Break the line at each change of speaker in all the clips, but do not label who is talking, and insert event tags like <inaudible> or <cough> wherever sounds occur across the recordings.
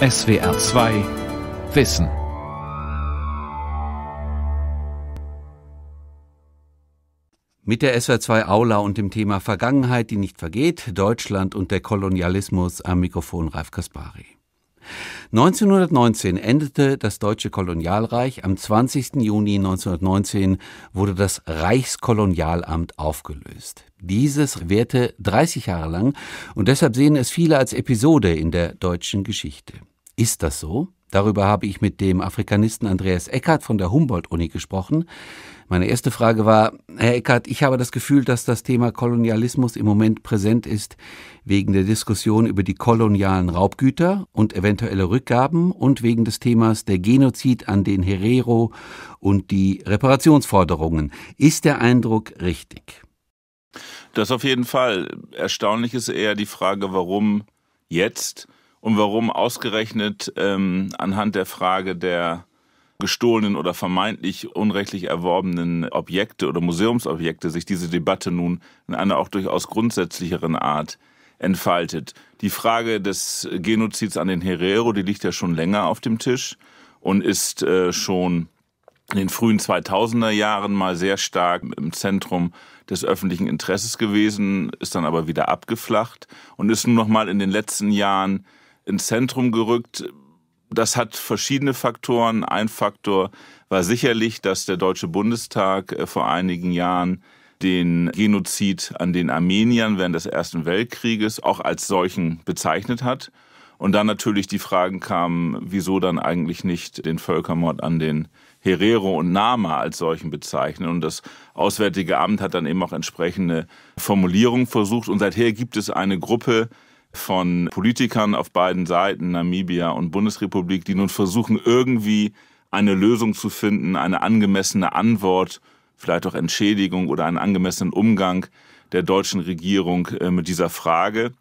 SWR 2 Wissen Mit der SWR 2 Aula und dem Thema Vergangenheit, die nicht vergeht, Deutschland und der Kolonialismus am Mikrofon Ralf Kaspari. 1919 endete das deutsche Kolonialreich. Am 20. Juni 1919 wurde das Reichskolonialamt aufgelöst. Dieses währte 30 Jahre lang und deshalb sehen es viele als Episode in der deutschen Geschichte. Ist das so? Darüber habe ich mit dem Afrikanisten Andreas Eckert von der Humboldt-Uni gesprochen. Meine erste Frage war, Herr Eckert, ich habe das Gefühl, dass das Thema Kolonialismus im Moment präsent ist wegen der Diskussion über die kolonialen Raubgüter und eventuelle Rückgaben und wegen des Themas der Genozid an den Herero und die Reparationsforderungen. Ist der Eindruck richtig?
Das auf jeden Fall. Erstaunlich ist eher die Frage, warum jetzt und warum ausgerechnet ähm, anhand der Frage der gestohlenen oder vermeintlich unrechtlich erworbenen Objekte oder Museumsobjekte sich diese Debatte nun in einer auch durchaus grundsätzlicheren Art entfaltet. Die Frage des Genozids an den Herero, die liegt ja schon länger auf dem Tisch und ist äh, schon in den frühen 2000er Jahren mal sehr stark im Zentrum des öffentlichen Interesses gewesen, ist dann aber wieder abgeflacht und ist nun noch mal in den letzten Jahren ins Zentrum gerückt, das hat verschiedene Faktoren. Ein Faktor war sicherlich, dass der Deutsche Bundestag äh, vor einigen Jahren den Genozid an den Armeniern während des Ersten Weltkrieges auch als solchen bezeichnet hat. Und dann natürlich die Fragen kamen, wieso dann eigentlich nicht den Völkermord an den Herero und Nama als solchen bezeichnen. Und das Auswärtige Amt hat dann eben auch entsprechende Formulierungen versucht. Und seither gibt es eine Gruppe, von Politikern auf beiden Seiten, Namibia und Bundesrepublik, die nun versuchen, irgendwie eine Lösung zu finden, eine angemessene Antwort, vielleicht auch Entschädigung oder einen angemessenen Umgang der deutschen Regierung äh, mit dieser Frage.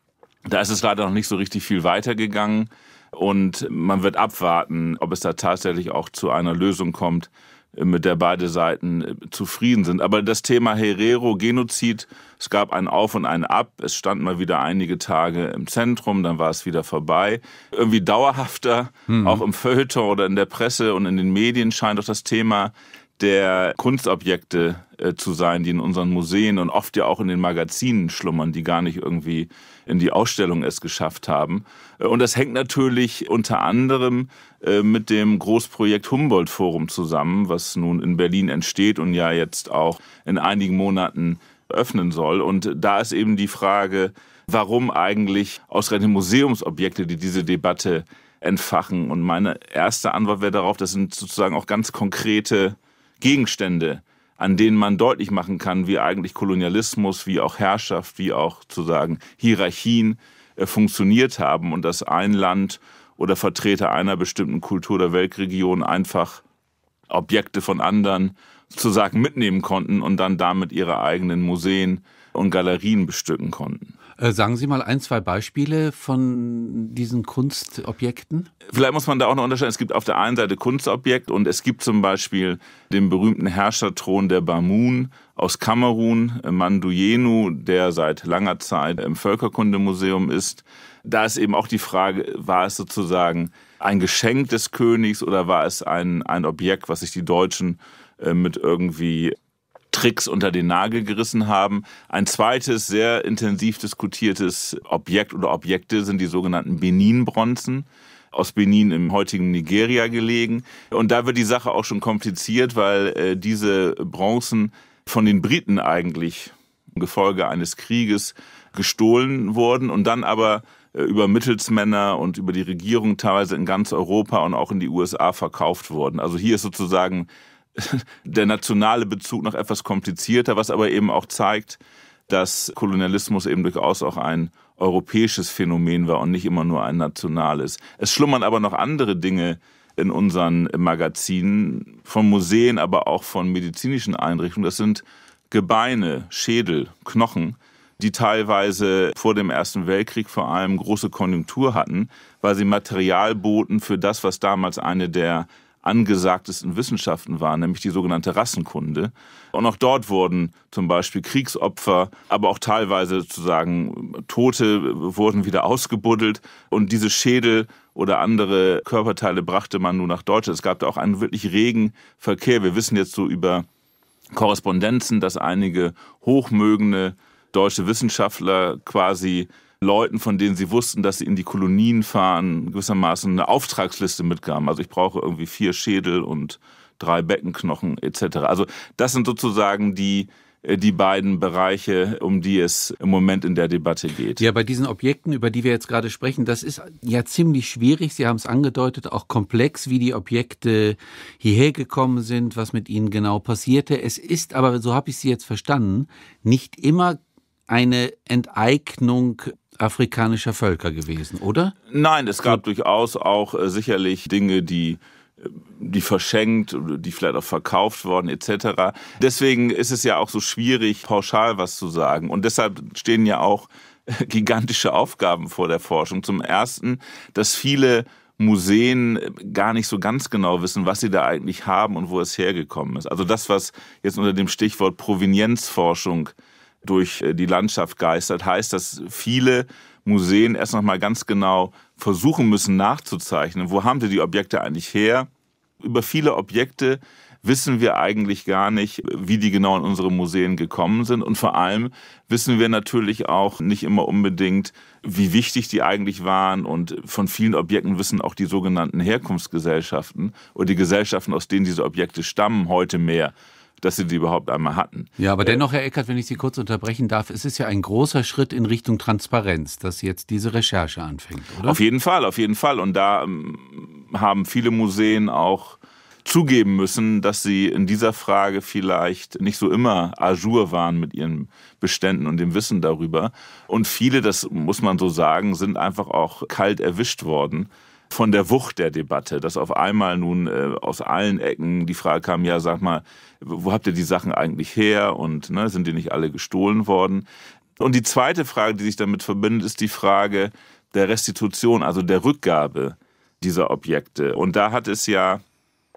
Da ist es leider noch nicht so richtig viel weitergegangen und man wird abwarten, ob es da tatsächlich auch zu einer Lösung kommt, mit der beide Seiten äh, zufrieden sind. Aber das Thema Herero, Genozid, es gab ein Auf und ein Ab. Es stand mal wieder einige Tage im Zentrum, dann war es wieder vorbei. Irgendwie dauerhafter, mhm. auch im Feuilleton oder in der Presse und in den Medien scheint doch das Thema der Kunstobjekte äh, zu sein, die in unseren Museen und oft ja auch in den Magazinen schlummern, die gar nicht irgendwie in die Ausstellung es geschafft haben. Äh, und das hängt natürlich unter anderem äh, mit dem Großprojekt Humboldt Forum zusammen, was nun in Berlin entsteht und ja jetzt auch in einigen Monaten öffnen soll. Und da ist eben die Frage, warum eigentlich ausgerechnet Museumsobjekte, die diese Debatte entfachen. Und meine erste Antwort wäre darauf, das sind sozusagen auch ganz konkrete Gegenstände, an denen man deutlich machen kann, wie eigentlich Kolonialismus, wie auch Herrschaft, wie auch zu sagen Hierarchien äh, funktioniert haben und dass ein Land oder Vertreter einer bestimmten Kultur oder Weltregion einfach Objekte von anderen zu sagen mitnehmen konnten und dann damit ihre eigenen Museen und Galerien bestücken konnten.
Äh, sagen Sie mal ein, zwei Beispiele von diesen Kunstobjekten.
Vielleicht muss man da auch noch unterscheiden. Es gibt auf der einen Seite Kunstobjekt und es gibt zum Beispiel den berühmten Herrscherthron der Bamun aus Kamerun, äh, Manduyenu, der seit langer Zeit im Völkerkundemuseum ist. Da ist eben auch die Frage, war es sozusagen ein Geschenk des Königs oder war es ein, ein Objekt, was sich die Deutschen äh, mit irgendwie Tricks unter den Nagel gerissen haben. Ein zweites sehr intensiv diskutiertes Objekt oder Objekte sind die sogenannten Benin-Bronzen aus Benin im heutigen Nigeria gelegen. Und da wird die Sache auch schon kompliziert, weil äh, diese Bronzen von den Briten eigentlich im Gefolge eines Krieges gestohlen wurden und dann aber äh, über Mittelsmänner und über die Regierung teilweise in ganz Europa und auch in die USA verkauft wurden. Also hier ist sozusagen <laughs> der nationale Bezug noch etwas komplizierter, was aber eben auch zeigt, dass Kolonialismus eben durchaus auch ein europäisches Phänomen war und nicht immer nur ein nationales. Es schlummern aber noch andere Dinge in unseren Magazinen, von Museen, aber auch von medizinischen Einrichtungen. Das sind Gebeine, Schädel, Knochen, die teilweise vor dem Ersten Weltkrieg vor allem große Konjunktur hatten, weil sie Material boten für das, was damals eine der angesagtesten Wissenschaften waren, nämlich die sogenannte Rassenkunde. Und auch dort wurden zum Beispiel Kriegsopfer, aber auch teilweise sozusagen Tote wurden wieder ausgebuddelt und diese Schädel oder andere Körperteile brachte man nur nach Deutschland. Es gab da auch einen wirklich regen Verkehr. Wir wissen jetzt so über Korrespondenzen, dass einige hochmögende deutsche Wissenschaftler quasi Leuten, von denen sie wussten, dass sie in die Kolonien fahren, gewissermaßen eine Auftragsliste mitgaben. Also ich brauche irgendwie vier Schädel und drei Beckenknochen etc. Also das sind sozusagen die äh, die beiden Bereiche, um die es im Moment in der Debatte geht.
Ja, bei diesen Objekten, über die wir jetzt gerade sprechen, das ist ja ziemlich schwierig. Sie haben es angedeutet, auch komplex, wie die Objekte hierher gekommen sind, was mit ihnen genau passierte. Es ist aber, so habe ich Sie jetzt verstanden, nicht immer eine Enteignung afrikanischer Völker gewesen, oder?
Nein, es gab so. durchaus auch äh, sicherlich Dinge, die äh, die verschenkt, die vielleicht auch verkauft worden etc. Deswegen ist es ja auch so schwierig, pauschal was zu sagen. Und deshalb stehen ja auch äh, gigantische Aufgaben vor der Forschung. Zum Ersten, dass viele Museen äh, gar nicht so ganz genau wissen, was sie da eigentlich haben und wo es hergekommen ist. Also das, was jetzt unter dem Stichwort Provenienzforschung durch äh, die Landschaft geistert, heißt, dass viele Museen erst noch mal ganz genau versuchen müssen nachzuzeichnen, wo haben sie die Objekte eigentlich her? Über viele Objekte wissen wir eigentlich gar nicht, wie die genau in unsere Museen gekommen sind. Und vor allem wissen wir natürlich auch nicht immer unbedingt, wie wichtig die eigentlich waren. Und von vielen Objekten wissen auch die sogenannten Herkunftsgesellschaften oder die Gesellschaften, aus denen diese Objekte stammen, heute mehr dass sie die überhaupt einmal hatten.
Ja, aber äh, dennoch, Herr Eckert, wenn ich Sie kurz unterbrechen darf, es ist ja ein großer Schritt in Richtung Transparenz, dass jetzt diese Recherche anfängt,
oder? Auf jeden Fall, auf jeden Fall. Und da ähm, haben viele Museen auch zugeben müssen, dass sie in dieser Frage vielleicht nicht so immer à jour waren mit ihren Beständen und dem Wissen darüber. Und viele, das muss man so sagen, sind einfach auch kalt erwischt worden von der Wucht der Debatte, dass auf einmal nun äh, aus allen Ecken die Frage kam, ja, sag mal, wo habt ihr die Sachen eigentlich her und ne, sind die nicht alle gestohlen worden? Und die zweite Frage, die sich damit verbindet, ist die Frage der Restitution, also der Rückgabe dieser Objekte. Und da hat es ja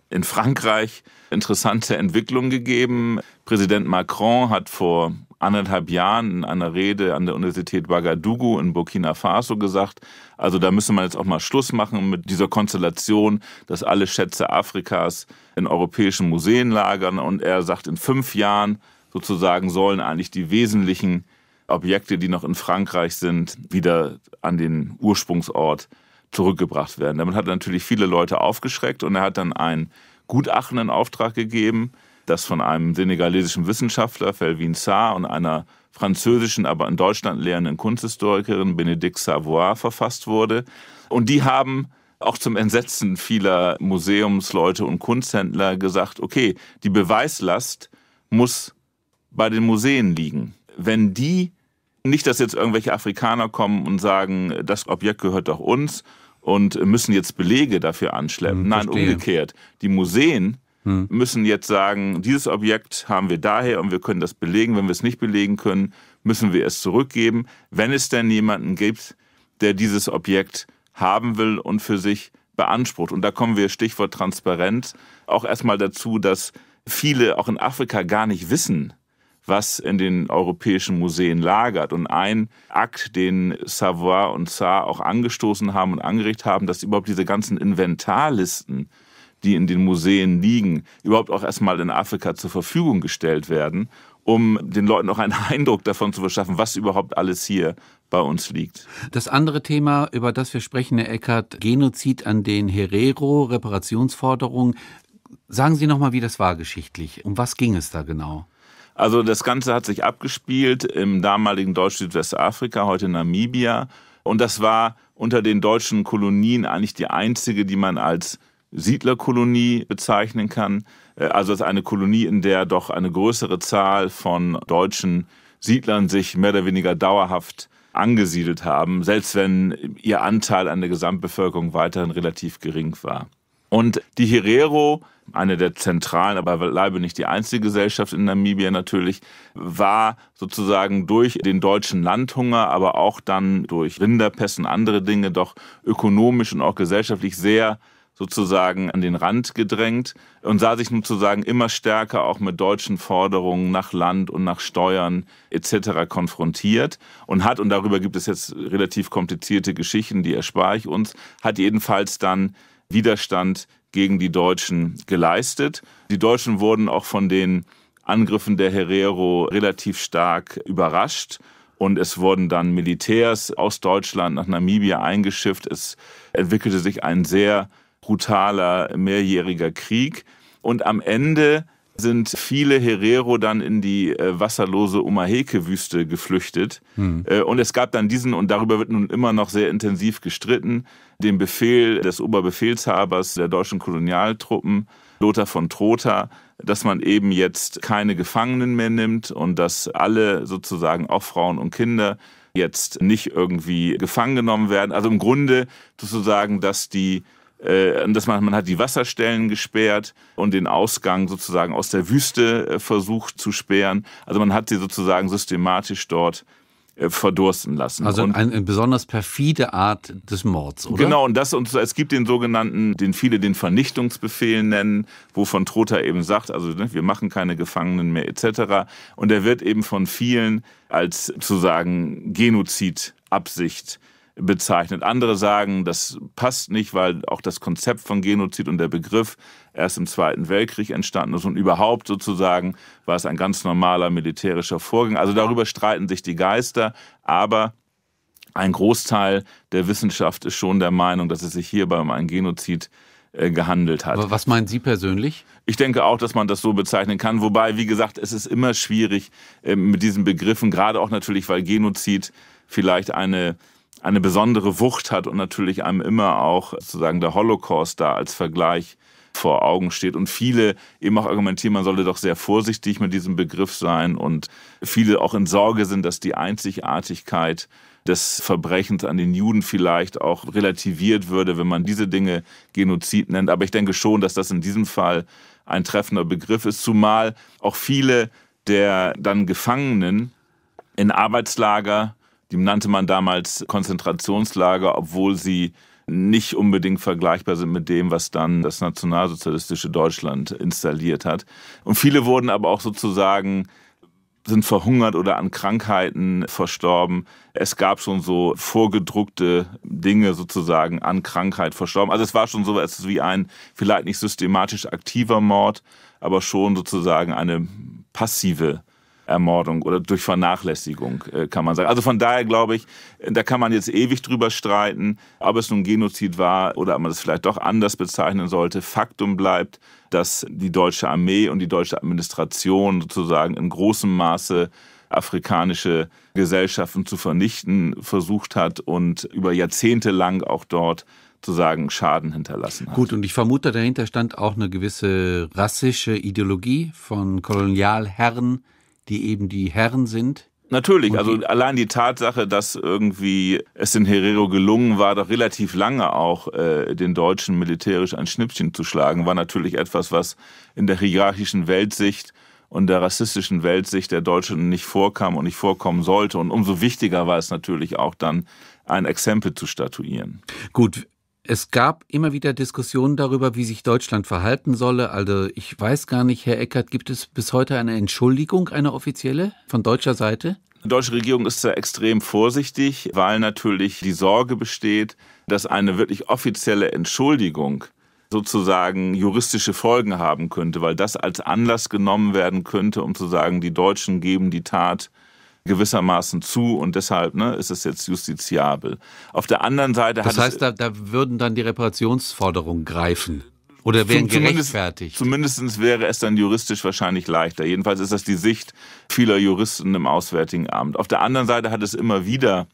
in Frankreich interessante Entwicklungen gegeben. Präsident Macron hat vor anderthalb Jahren in einer Rede an der Universität Ouagadougou in Burkina Faso gesagt, also da müsse man jetzt auch mal Schluss machen mit dieser Konstellation, dass alle Schätze Afrikas in europäischen Museen lagern. Und er sagt, in fünf Jahren sozusagen sollen eigentlich die wesentlichen Objekte, die noch in Frankreich sind, wieder an den Ursprungsort zurückgebracht werden. Damit hat er natürlich viele Leute aufgeschreckt und er hat dann einen Gutachten in Auftrag gegeben, das von einem senegalesischen Wissenschaftler, Felvin Sarr, und einer französischen, aber in Deutschland lehrenden Kunsthistorikerin, Benedict Savoy, verfasst wurde. Und die haben auch zum Entsetzen vieler Museumsleute und Kunsthändler gesagt, okay, die Beweislast muss bei den Museen liegen. Wenn die, nicht dass jetzt irgendwelche Afrikaner kommen und sagen, das Objekt gehört doch uns und müssen jetzt Belege dafür anschleppen. Hm, Nein, umgekehrt. Die Museen hm. müssen jetzt sagen, dieses Objekt haben wir daher und wir können das belegen. Wenn wir es nicht belegen können, müssen wir es zurückgeben, wenn es denn jemanden gibt, der dieses Objekt haben will und für sich beansprucht. Und da kommen wir, Stichwort Transparenz, auch erstmal dazu, dass viele auch in Afrika gar nicht wissen, was in den europäischen Museen lagert. Und ein Akt, den Savoy und Saar auch angestoßen haben und angerichtet haben, dass überhaupt diese ganzen Inventarlisten die in den Museen liegen, überhaupt auch erstmal in Afrika zur Verfügung gestellt werden, um den Leuten auch einen <laughs> Eindruck davon zu verschaffen, was überhaupt alles hier bei uns liegt.
Das andere Thema,
über das wir sprechen, Herr
Eckert, Genozid an den Herero, Reparationsforderung. Sagen Sie nochmal, wie das
war geschichtlich. Um was ging es da genau? Also das Ganze hat sich abgespielt im damaligen Deutsch-Südwestafrika, heute Namibia. Und das war unter den deutschen Kolonien eigentlich die einzige, die man als Siedlerkolonie bezeichnen kann. Äh, also als eine Kolonie, in der doch eine größere Zahl von deutschen Siedlern sich mehr oder weniger dauerhaft angesiedelt haben, selbst wenn ihr Anteil an der Gesamtbevölkerung weiterhin relativ gering war. Und die Herero, eine der zentralen, aber leider nicht die einzige Gesellschaft in Namibia natürlich, war sozusagen durch den deutschen Landhunger, aber auch dann durch Rinderpest und andere Dinge doch ökonomisch und auch gesellschaftlich sehr sozusagen an den Rand gedrängt und sah sich sozusagen immer stärker auch mit deutschen Forderungen nach Land und nach Steuern etc. konfrontiert und hat, und darüber gibt es jetzt relativ komplizierte Geschichten, die erspare ich uns, hat jedenfalls dann Widerstand gegen die Deutschen geleistet. Die Deutschen wurden auch von den Angriffen der Herero relativ stark überrascht und es wurden dann Militärs aus Deutschland nach Namibia eingeschifft. Es entwickelte sich ein sehr brutaler mehrjähriger Krieg. Und am Ende sind viele Herero dann in die äh, wasserlose Umaheke-Wüste geflüchtet. Hm. Äh, und es gab dann diesen, und darüber wird nun immer noch sehr intensiv gestritten, den Befehl des Oberbefehlshabers der deutschen Kolonialtruppen, Lothar von Trotha, dass man eben jetzt keine Gefangenen mehr nimmt und dass alle sozusagen, auch Frauen und Kinder, jetzt nicht irgendwie gefangen genommen werden. Also im Grunde sozusagen, dass die äh, dass man, man hat die Wasserstellen gesperrt und den Ausgang sozusagen aus der Wüste äh, versucht zu sperren. Also man hat sie sozusagen systematisch dort äh, verdursten lassen. Also und,
eine besonders perfide Art des Mords, oder? Genau, und
das und es gibt den sogenannten, den viele den Vernichtungsbefehl nennen, wovon Trotha eben sagt, also ne, wir machen keine Gefangenen mehr etc. Und er wird eben von vielen als zu sagen Genozidabsicht bezeichnet. Andere sagen, das passt nicht, weil auch das Konzept von Genozid und der Begriff erst im Zweiten Weltkrieg entstanden ist und überhaupt sozusagen war es ein ganz normaler militärischer Vorgang. Also darüber streiten sich die Geister, aber ein Großteil der Wissenschaft ist schon der Meinung, dass es sich hierbei um einen Genozid äh, gehandelt hat. Aber was meinen Sie persönlich? Ich denke auch, dass man das so bezeichnen kann. Wobei, wie gesagt, es ist immer schwierig äh, mit diesen Begriffen, gerade auch natürlich, weil Genozid vielleicht eine eine besondere Wucht hat und natürlich einem immer auch sozusagen der Holocaust da als Vergleich vor Augen steht. Und viele eben auch argumentieren, man sollte doch sehr vorsichtig mit diesem Begriff sein und viele auch in Sorge sind, dass die Einzigartigkeit des Verbrechens an den Juden vielleicht auch relativiert würde, wenn man diese Dinge Genozid nennt. Aber ich denke schon, dass das in diesem Fall ein treffender Begriff ist, zumal auch viele der dann Gefangenen in Arbeitslager die nannte man damals Konzentrationslager, obwohl sie nicht unbedingt vergleichbar sind mit dem, was dann das nationalsozialistische Deutschland installiert hat. Und viele wurden aber auch sozusagen sind verhungert oder an Krankheiten verstorben. Es gab schon so vorgedruckte Dinge sozusagen an Krankheit verstorben. Also es war schon so etwas wie ein vielleicht nicht systematisch aktiver Mord, aber schon sozusagen eine passive Ermordung oder durch Vernachlässigung, äh, kann man sagen. Also von daher glaube ich, da kann man jetzt ewig drüber streiten, ob es nun Genozid war oder ob man es vielleicht doch anders bezeichnen sollte. Faktum bleibt, dass die deutsche Armee und die deutsche Administration sozusagen in großem Maße afrikanische Gesellschaften zu vernichten versucht hat und über Jahrzehnte lang auch dort sozusagen Schaden hinterlassen hat. Gut,
und ich vermute, dahinter stand auch eine gewisse rassische Ideologie von Kolonialherren, die eben die Herren sind.
Natürlich, also allein die Tatsache, dass irgendwie es in Herero gelungen war, doch relativ lange auch äh, den Deutschen militärisch ein Schnippchen zu schlagen, war natürlich etwas, was in der hierarchischen Weltsicht und der rassistischen Weltsicht der Deutschen nicht vorkam und nicht vorkommen sollte. Und umso wichtiger war es natürlich auch dann, ein Exempel zu statuieren. Gut, es gab immer wieder Diskussionen darüber, wie sich Deutschland verhalten solle. Also ich weiß gar
nicht, Herr Eckert, gibt es bis heute eine Entschuldigung, eine offizielle von deutscher Seite?
Die deutsche Regierung ist da extrem vorsichtig, weil natürlich die Sorge besteht, dass eine wirklich offizielle Entschuldigung sozusagen juristische Folgen haben könnte, weil das als Anlass genommen werden könnte, um zu sagen, die Deutschen geben die Tat gewissermaßen zu und deshalb ne, ist es jetzt justiziabel. Auf der anderen Seite das heißt,
da, da würden dann die Reparationsforderungen greifen. Oder wären zumindest, gerechtfertigt?
Zumindest wäre es dann juristisch wahrscheinlich leichter. Jedenfalls ist das die Sicht vieler Juristen im Auswärtigen Amt. Auf der anderen Seite hat es immer wieder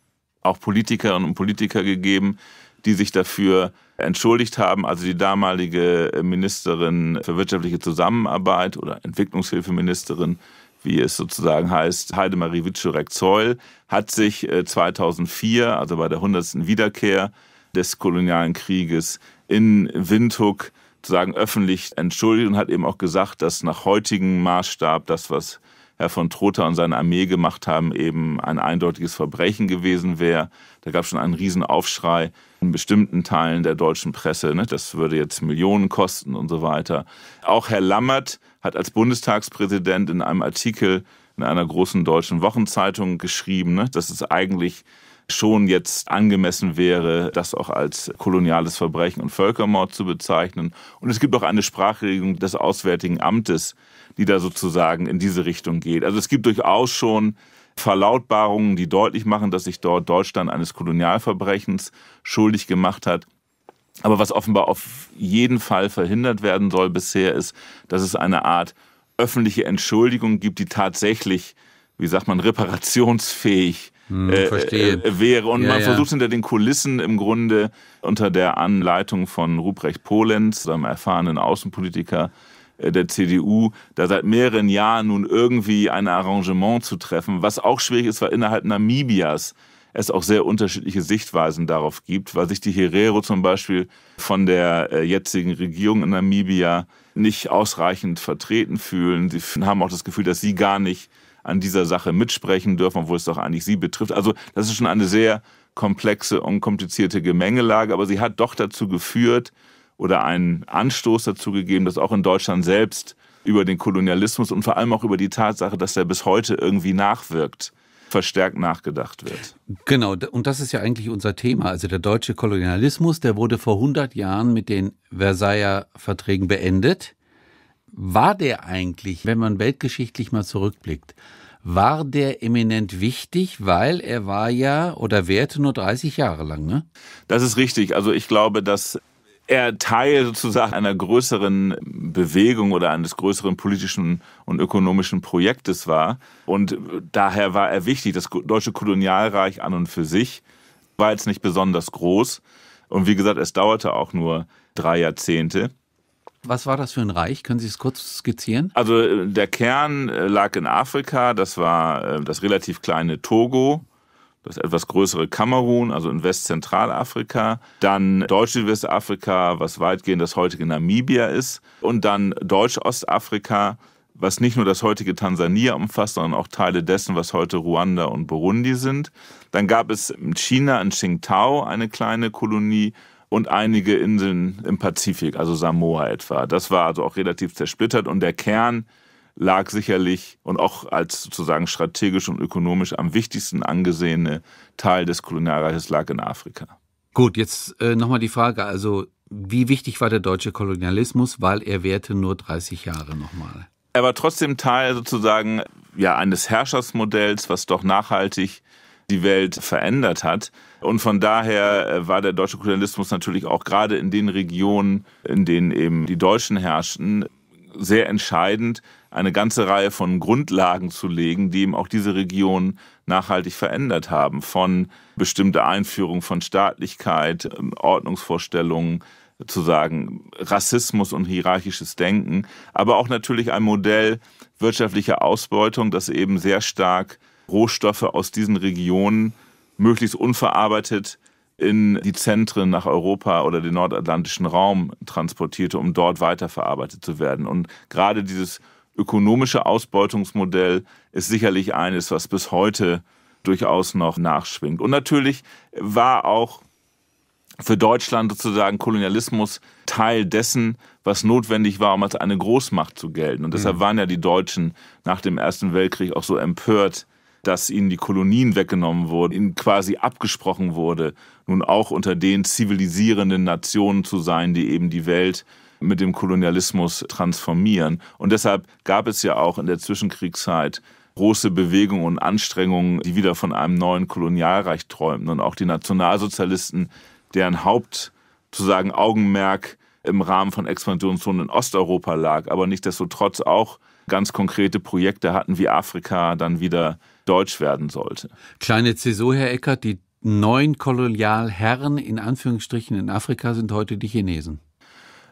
auch Politikerinnen und Politiker gegeben, die sich dafür entschuldigt haben. Also die damalige Ministerin für wirtschaftliche Zusammenarbeit oder Entwicklungshilfeministerin wie es sozusagen heißt, Heidemarie witschurek zeul hat sich 2004, äh, also bei der 100. Wiederkehr des kolonialen Krieges in Windhoek sozusagen öffentlich entschuldigt und hat eben auch gesagt, dass nach heutigem Maßstab das, was Herr von Trotha und seine Armee gemacht haben, eben ein eindeutiges Verbrechen gewesen wäre. Da gab es schon einen Riesenaufschrei in bestimmten Teilen der deutschen Presse. Ne? Das würde jetzt Millionen kosten und so weiter. Auch Herr Lammert hat als Bundestagspräsident in einem Artikel in einer großen deutschen Wochenzeitung geschrieben, ne? dass es eigentlich schon jetzt angemessen wäre, das auch als koloniales Verbrechen und Völkermord zu bezeichnen. Und es gibt auch eine Sprachregelung des Auswärtigen Amtes, die da sozusagen in diese Richtung geht. Also es gibt durchaus schon Verlautbarungen, die deutlich machen, dass sich dort Deutschland eines Kolonialverbrechens schuldig gemacht hat. Aber was offenbar auf jeden Fall verhindert werden soll bisher ist, dass es eine Art öffentliche Entschuldigung gibt, die tatsächlich, wie sagt man, reparationsfähig hm, äh, äh wäre. Und ja, man ja. versucht hinter den Kulissen im Grunde unter der Anleitung von Ruprecht Polenz, einem erfahrenen Außenpolitiker, äh, der CDU, da seit mehreren Jahren nun irgendwie ein Arrangement zu treffen, was auch schwierig ist, weil innerhalb Namibias es auch sehr unterschiedliche Sichtweisen darauf gibt, weil sich die Herero zum Beispiel von der äh, jetzigen Regierung in Namibia nicht ausreichend vertreten fühlen. Sie haben auch das Gefühl, dass sie gar nicht an dieser Sache mitsprechen dürfen, obwohl es doch eigentlich sie betrifft. Also das ist schon eine sehr komplexe und komplizierte Gemengelage, aber sie hat doch dazu geführt, oder einen Anstoß dazu gegeben, dass auch in Deutschland selbst über den Kolonialismus und vor allem auch über die Tatsache, dass er bis heute irgendwie nachwirkt, verstärkt nachgedacht wird.
Genau, und das ist ja eigentlich unser Thema. Also der deutsche Kolonialismus, der wurde vor 100 Jahren mit den Versailler Verträgen beendet. War der eigentlich, wenn man weltgeschichtlich mal zurückblickt, war der eminent wichtig,
weil er war ja oder währte nur 30 Jahre lang, ne? Das ist richtig. Also ich glaube, dass er Teil sozusagen einer größeren Bewegung oder eines größeren politischen und ökonomischen Projektes war. Und daher war er wichtig. Das deutsche Kolonialreich an und für sich war jetzt nicht besonders groß. Und wie gesagt, es dauerte auch nur drei Jahrzehnte. Was war das für ein Reich? Können Sie es kurz skizzieren? Also äh, der Kern äh, lag in Afrika, das war äh, das relativ kleine Togo das etwas größere Kamerun, also in Westzentralafrika, dann deutsch westafrika was weitgehend das heutige Namibia ist, und dann Deutsch-Ostafrika, was nicht nur das heutige Tansania umfasst, sondern auch Teile dessen, was heute Ruanda und Burundi sind. Dann gab es in China, in Qingtao, eine kleine Kolonie und einige Inseln im Pazifik, also Samoa etwa. Das war also auch relativ zersplittert und der Kern lag sicherlich und auch als sozusagen strategisch und ökonomisch am wichtigsten angesehene Teil des Kolonialreiches lag in Afrika.
Gut, jetzt äh, nochmal die Frage, also wie wichtig war der deutsche Kolonialismus, weil er währte nur 30 Jahre nochmal?
Er war trotzdem Teil sozusagen ja, eines Herrschersmodells, was doch nachhaltig die Welt verändert hat. Und von daher äh, war der deutsche Kolonialismus natürlich auch gerade in den Regionen, in denen eben die Deutschen herrschten, sehr entscheidend, eine ganze Reihe von Grundlagen zu legen, die eben auch diese Region nachhaltig verändert haben. Von bestimmter Einführung von Staatlichkeit, ähm, Ordnungsvorstellungen, zu sagen, Rassismus und hierarchisches Denken, aber auch natürlich ein Modell wirtschaftlicher Ausbeutung, das eben sehr stark Rohstoffe aus diesen Regionen möglichst unverarbeitet in die Zentren nach Europa oder den nordatlantischen Raum transportierte, um dort weiterverarbeitet zu werden. Und gerade dieses ökonomische Ausbeutungsmodell ist sicherlich eines, was bis heute durchaus noch nachschwingt. Und natürlich war auch für Deutschland sozusagen Kolonialismus Teil dessen, was notwendig war, um als eine Großmacht zu gelten. Und deshalb mhm. waren ja die Deutschen nach dem Ersten Weltkrieg auch so empört dass ihnen die Kolonien weggenommen wurden, ihnen quasi abgesprochen wurde, nun auch unter den zivilisierenden Nationen zu sein, die eben die Welt mit dem Kolonialismus transformieren. Und deshalb gab es ja auch in der Zwischenkriegszeit große Bewegungen und Anstrengungen, die wieder von einem neuen Kolonialreich träumten. Und auch die Nationalsozialisten, deren Haupt sozusagen Augenmerk im Rahmen von Expansionszonen in Osteuropa lag, aber nicht desto trotz auch ganz konkrete Projekte hatten, wie Afrika dann wieder deutsch werden sollte.
Kleine Zäsur, Herr Eckert, die neuen Kolonialherren in Anführungsstrichen in Afrika
sind heute die Chinesen.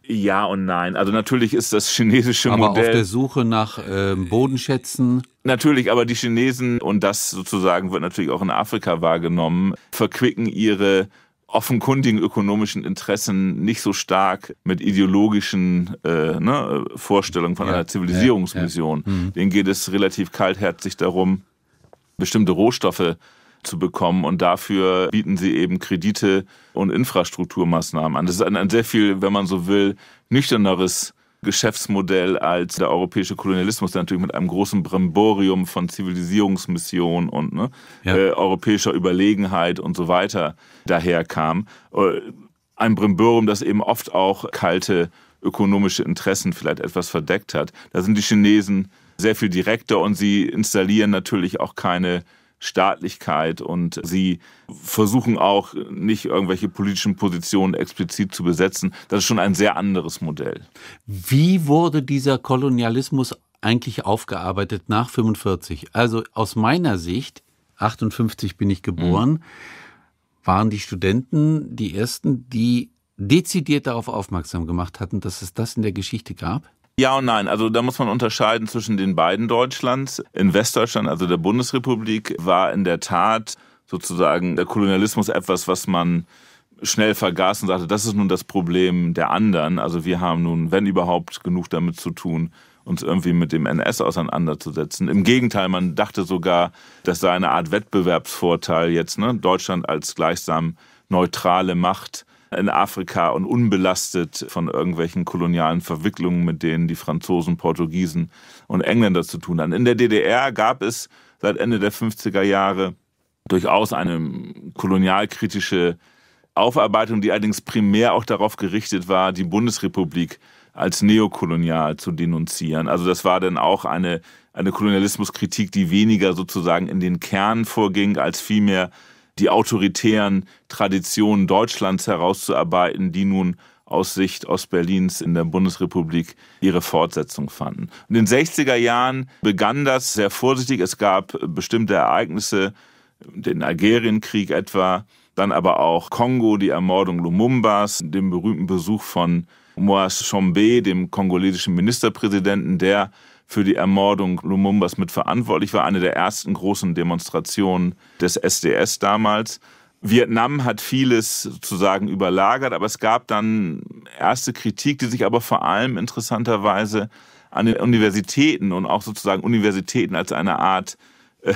Ja und nein. Also natürlich ist das chinesische aber Modell. Aber auf der
Suche nach äh, Bodenschätzen.
Natürlich, aber die Chinesen, und das sozusagen wird natürlich auch in Afrika wahrgenommen, verquicken ihre offenkundigen ökonomischen Interessen nicht so stark mit ideologischen äh, ne, Vorstellungen von ja, einer Zivilisierungsmission. Ja, ja. Mhm. Denen geht es relativ kaltherzig darum, bestimmte Rohstoffe zu bekommen und dafür bieten sie eben Kredite und Infrastrukturmaßnahmen an. Das ist ein, ein sehr viel, wenn man so will, nüchterneres Geschäftsmodell als der europäische Kolonialismus, der natürlich mit einem großen Bremborium von Zivilisierungsmission und ne, ja. äh, europäischer Überlegenheit und so weiter daherkam. Äh, ein Bremborium, das eben oft auch kalte ökonomische Interessen vielleicht etwas verdeckt hat. Da sind die Chinesen sehr viel direkter und sie installieren natürlich auch keine Staatlichkeit und sie versuchen auch nicht irgendwelche politischen Positionen explizit zu besetzen. Das ist schon ein sehr anderes Modell. Wie wurde dieser Kolonialismus
eigentlich aufgearbeitet nach 45? Also aus meiner Sicht, 58 bin ich geboren, mhm. waren die Studenten die ersten, die dezidiert darauf aufmerksam gemacht hatten, dass es das in der Geschichte gab?
Ja und nein. Also da muss man unterscheiden zwischen den beiden Deutschlands. In Westdeutschland, also der Bundesrepublik, war in der Tat sozusagen der Kolonialismus etwas, was man schnell vergaß und sagte, das ist nun das Problem der anderen. Also wir haben nun, wenn überhaupt, genug damit zu tun, uns irgendwie mit dem NS auseinanderzusetzen. Im Gegenteil, man dachte sogar, das sei eine Art Wettbewerbsvorteil jetzt, ne? Deutschland als gleichsam neutrale Macht in Afrika und unbelastet von irgendwelchen kolonialen Verwicklungen, mit denen die Franzosen, Portugiesen und Engländer zu tun hatten. In der DDR gab es seit Ende der 50er Jahre durchaus eine kolonialkritische Aufarbeitung, die allerdings primär auch darauf gerichtet war, die Bundesrepublik als neokolonial zu denunzieren. Also das war dann auch eine, eine Kolonialismuskritik, die weniger sozusagen in den Kern vorging, als vielmehr die autoritären Traditionen Deutschlands herauszuarbeiten, die nun aus Sicht Ostberlins in der Bundesrepublik ihre Fortsetzung fanden. In den 60er Jahren begann das sehr vorsichtig. Es gab bestimmte Ereignisse, den Algerienkrieg etwa, dann aber auch Kongo, die Ermordung Lumumbas, den berühmten Besuch von Moas Chombe, dem kongolesischen Ministerpräsidenten, der für die Ermordung Lumumbas mitverantwortlich war, eine der ersten großen Demonstrationen des SDS damals. Vietnam hat vieles sozusagen überlagert, aber es gab dann erste Kritik, die sich aber vor allem interessanterweise an den Universitäten und auch sozusagen Universitäten als eine Art äh,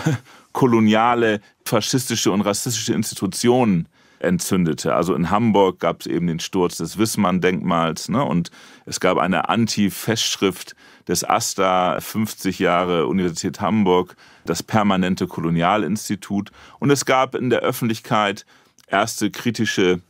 koloniale, faschistische und rassistische Institutionen entzündete. Also in Hamburg gab es eben den Sturz des Wissmann-Denkmals ne? und es gab eine Anti-Festschrift des AStA, 50 Jahre Universität Hamburg, das permanente Kolonialinstitut und es gab in der Öffentlichkeit erste kritische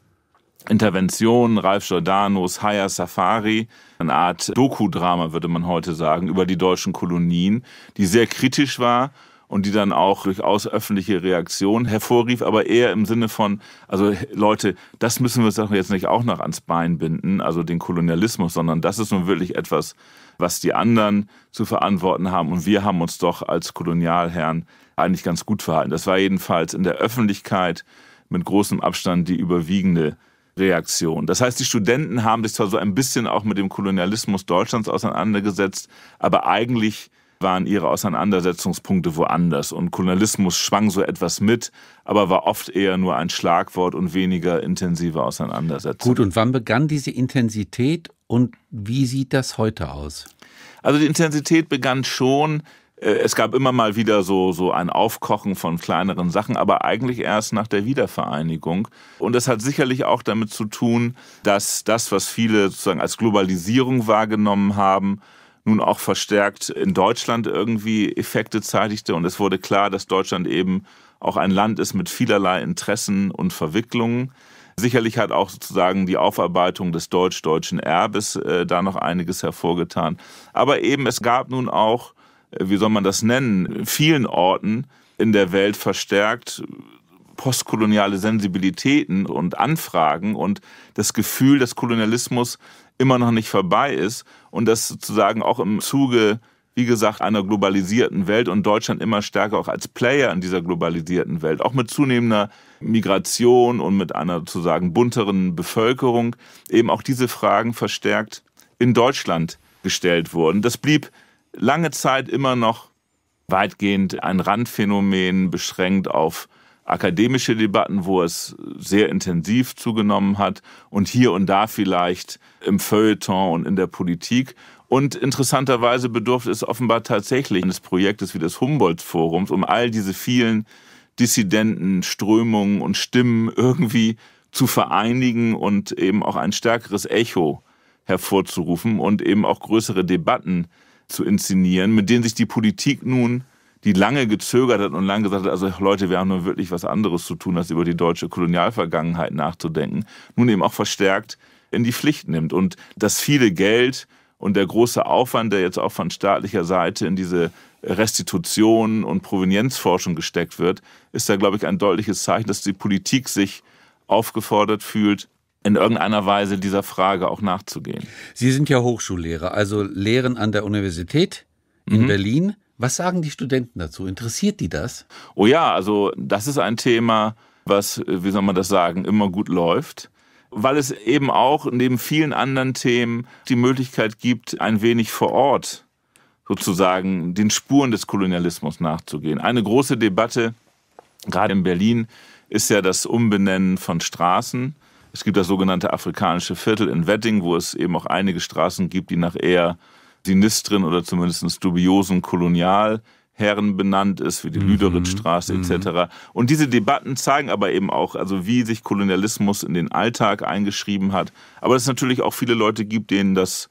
Interventionen, Ralf Giordanos, Haya Safari, eine Art Dokudrama, würde man heute sagen, über die deutschen Kolonien, die sehr kritisch war und die dann auch durchaus öffentliche Reaktionen hervorrief, aber eher im Sinne von, also Leute, das müssen wir uns doch jetzt nicht auch noch ans Bein binden, also den Kolonialismus, sondern das ist nun wirklich etwas, was die anderen zu verantworten haben und wir haben uns doch als Kolonialherren eigentlich ganz gut verhalten. Das war jedenfalls in der Öffentlichkeit mit großem Abstand die überwiegende Reaktion. Das heißt, die Studenten haben sich zwar so ein bisschen auch mit dem Kolonialismus Deutschlands auseinandergesetzt, aber eigentlich waren ihre Auseinandersetzungspunkte woanders. Und Kolonialismus schwang so etwas mit, aber war oft eher nur ein Schlagwort und weniger intensive Auseinandersetzung. Gut, und wann begann diese Intensität und wie sieht das heute aus? Also die Intensität begann schon äh, es gab immer mal wieder so, so ein Aufkochen von kleineren Sachen, aber eigentlich erst nach der Wiedervereinigung. Und das hat sicherlich auch damit zu tun, dass das, was viele sozusagen als Globalisierung wahrgenommen haben, nun auch verstärkt in Deutschland irgendwie Effekte zeitigte. Und es wurde klar, dass Deutschland eben auch ein Land ist mit vielerlei Interessen und Verwicklungen. Sicherlich hat auch sozusagen die Aufarbeitung des deutsch-deutschen Erbes äh, da noch einiges hervorgetan. Aber eben, es gab nun auch, äh, wie soll man das nennen, vielen Orten in der Welt verstärkt postkoloniale Sensibilitäten und Anfragen und das Gefühl, dass Kolonialismus immer noch nicht vorbei ist und dass sozusagen auch im Zuge, wie gesagt, einer globalisierten Welt und Deutschland immer stärker auch als Player in dieser globalisierten Welt, auch mit zunehmender Migration und mit einer sozusagen bunteren Bevölkerung, eben auch diese Fragen verstärkt in Deutschland gestellt wurden. Das blieb lange Zeit immer noch weitgehend ein Randphänomen beschränkt auf akademische Debatten, wo es sehr intensiv zugenommen hat und hier und da vielleicht im Feuilleton und in der Politik. Und interessanterweise bedurfte es offenbar tatsächlich eines Projektes wie des Humboldt-Forums, um all diese vielen Dissidenten, Strömungen und Stimmen irgendwie zu vereinigen und eben auch ein stärkeres Echo hervorzurufen und eben auch größere Debatten zu inszenieren, mit denen sich die Politik nun die lange gezögert hat und lange gesagt hat, also Leute, wir haben nur wirklich was anderes zu tun, als über die deutsche Kolonialvergangenheit nachzudenken, nun eben auch verstärkt in die Pflicht nimmt. Und das viele Geld und der große Aufwand, der jetzt auch von staatlicher Seite in diese Restitution und Provenienzforschung gesteckt wird, ist da, glaube ich, ein deutliches Zeichen, dass die Politik sich aufgefordert fühlt, in irgendeiner Weise dieser Frage auch nachzugehen. Sie sind ja Hochschullehrer, also lehren an der Universität in mhm. Berlin. Was sagen die Studenten dazu? Interessiert die das? Oh ja, also das ist ein Thema, was, äh, wie soll man das sagen, immer gut läuft weil es eben auch neben vielen anderen Themen die Möglichkeit gibt, ein wenig vor Ort sozusagen den Spuren des Kolonialismus nachzugehen. Eine große Debatte, gerade in Berlin, ist ja das Umbenennen von Straßen. Es gibt das sogenannte afrikanische Viertel in Wedding, wo es eben auch einige Straßen gibt, die nach eher sinistren oder zumindest dubiosen Kolonialherren benannt ist, wie die mhm. Lüderitzstraße mhm. etc. Und diese Debatten zeigen aber eben auch, also wie sich Kolonialismus in den Alltag eingeschrieben hat. Aber es natürlich auch viele Leute gibt, denen das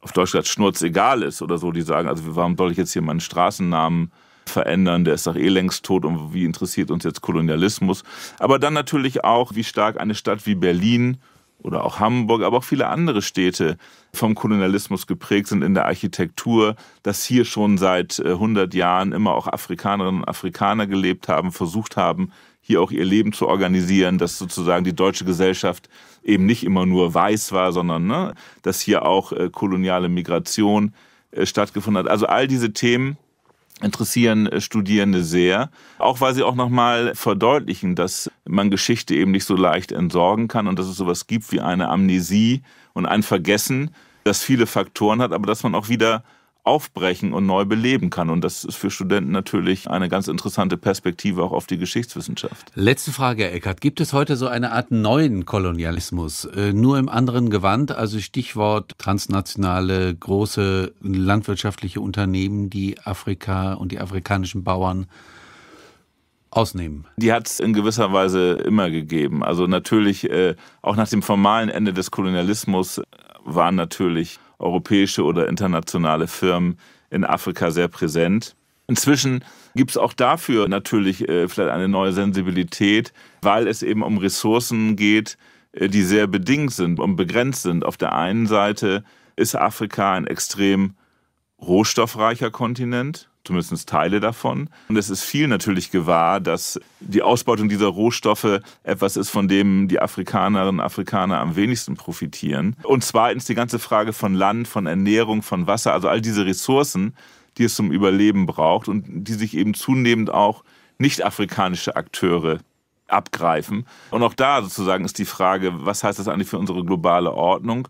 auf Deutsch gesagt Schnurz egal ist oder so, die sagen, also warum soll ich jetzt hier meinen Straßennamen verändern, der ist doch eh längst tot und wie interessiert uns jetzt Kolonialismus. Aber dann natürlich auch, wie stark eine Stadt wie Berlin oder auch Hamburg, aber auch viele andere Städte vom Kolonialismus geprägt sind in der Architektur, dass hier schon seit 100 äh, Jahren immer auch Afrikanerinnen und Afrikaner gelebt haben, versucht haben, hier auch ihr Leben zu organisieren, dass sozusagen die deutsche Gesellschaft eben nicht immer nur weiß war, sondern ne, dass hier auch äh, koloniale Migration äh, stattgefunden hat. Also all diese Themen interessieren äh, Studierende sehr, auch weil sie auch nochmal verdeutlichen, dass man Geschichte eben nicht so leicht entsorgen kann und dass es sowas gibt wie eine Amnesie und ein Vergessen, das viele Faktoren hat, aber dass man auch wieder aufbrechen und neu beleben kann. Und das ist für Studenten natürlich eine ganz interessante Perspektive auch auf die Geschichtswissenschaft.
Letzte Frage, Herr Eckert. Gibt es heute so eine Art neuen Kolonialismus, äh, nur im anderen Gewand? Also Stichwort transnationale, große landwirtschaftliche Unternehmen, die Afrika und die afrikanischen Bauern ausnehmen?
Die hat es in gewisser Weise immer gegeben. Also natürlich, äh, auch nach dem formalen Ende des Kolonialismus äh, waren natürlich europäische oder internationale Firmen in Afrika sehr präsent. Inzwischen gibt es auch dafür natürlich äh, vielleicht eine neue Sensibilität, weil es eben um Ressourcen geht, äh, die sehr bedingt sind und begrenzt sind. Auf der einen Seite ist Afrika ein extrem rohstoffreicher Kontinent zumindest Teile davon. Und es ist viel natürlich gewahr, dass die Ausbeutung dieser Rohstoffe etwas ist, von dem die Afrikanerinnen und Afrikaner am wenigsten profitieren. Und zweitens die ganze Frage von Land, von Ernährung, von Wasser, also all diese Ressourcen, die es zum Überleben braucht und die sich eben zunehmend auch nicht-afrikanische Akteure abgreifen. Und auch da sozusagen ist die Frage, was heißt das eigentlich für unsere globale Ordnung?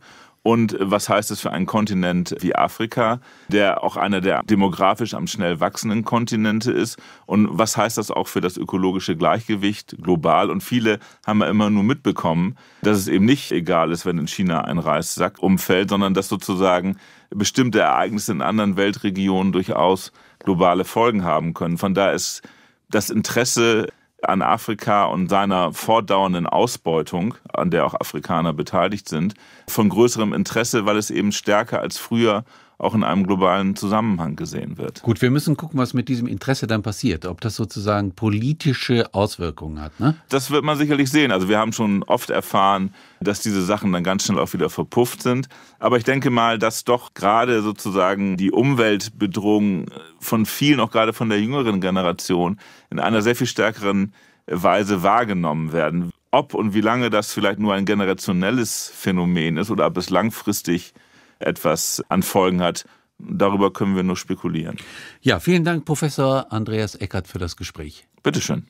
Und was heißt es für einen Kontinent wie Afrika, der auch einer der demografisch am schnell wachsenden Kontinente ist? Und was heißt das auch für das ökologische Gleichgewicht global? Und viele haben ja immer nur mitbekommen, dass es eben nicht egal ist, wenn in China ein Reissack umfällt, sondern dass sozusagen bestimmte Ereignisse in anderen Weltregionen durchaus globale Folgen haben können. Von daher ist das Interesse an Afrika und seiner fortdauernden Ausbeutung, an der auch Afrikaner beteiligt sind, von größerem Interesse, weil es eben stärker als früher auch in einem globalen Zusammenhang gesehen wird.
Gut, wir müssen gucken, was mit diesem Interesse dann passiert, ob das sozusagen politische
Auswirkungen hat. Ne? Das wird man sicherlich sehen. Also wir haben schon oft erfahren, dass diese Sachen dann ganz schnell auch wieder verpufft sind. Aber ich denke mal, dass doch gerade sozusagen die Umweltbedrohung von vielen, auch gerade von der jüngeren Generation, in einer sehr viel stärkeren Weise wahrgenommen werden. Ob und wie lange das vielleicht nur ein generationelles Phänomen ist oder ob es langfristig etwas an Folgen hat. Darüber können wir nur spekulieren. Ja, vielen Dank, Professor Andreas Eckert, für das Gespräch. Bitteschön.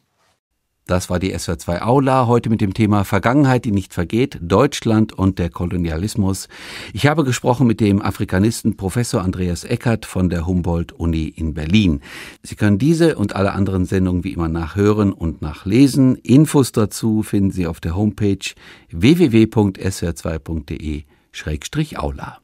Das war die SWR2 Aula, heute mit dem Thema Vergangenheit, die nicht vergeht, Deutschland und der Kolonialismus. Ich habe gesprochen mit dem Afrikanisten Professor Andreas Eckert von der Humboldt-Uni in Berlin. Sie können diese und alle anderen Sendungen wie immer nachhören und nachlesen. Infos dazu finden Sie auf der Homepage www.swr2.de-aula.